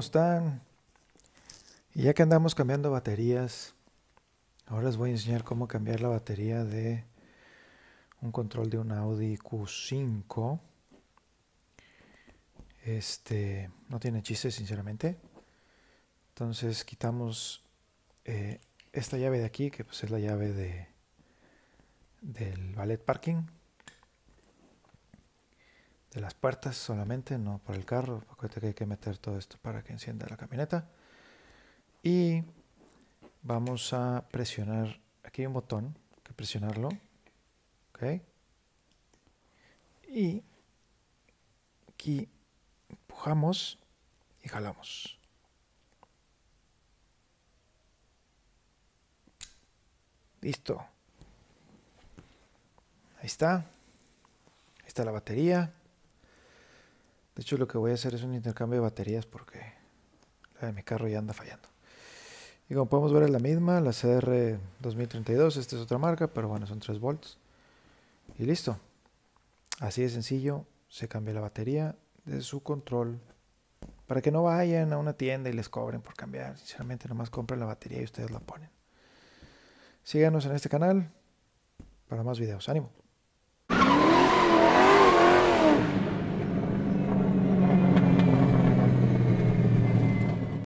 están? Y ya que andamos cambiando baterías, ahora les voy a enseñar cómo cambiar la batería de un control de un Audi Q5. Este no tiene chistes, sinceramente. Entonces quitamos eh, esta llave de aquí, que pues es la llave de, del ballet parking de las puertas solamente, no por el carro. Acuérdate que hay que meter todo esto para que encienda la camioneta. Y vamos a presionar, aquí hay un botón, que presionarlo. ¿Ok? Y aquí empujamos y jalamos. Listo. Ahí está. Ahí está la batería. De hecho, lo que voy a hacer es un intercambio de baterías porque la de mi carro ya anda fallando. Y como podemos ver es la misma, la CR2032, esta es otra marca, pero bueno, son 3 volts. Y listo. Así de sencillo, se cambia la batería de su control. Para que no vayan a una tienda y les cobren por cambiar. Sinceramente, nomás compren la batería y ustedes la ponen. Síganos en este canal para más videos. ¡Ánimo!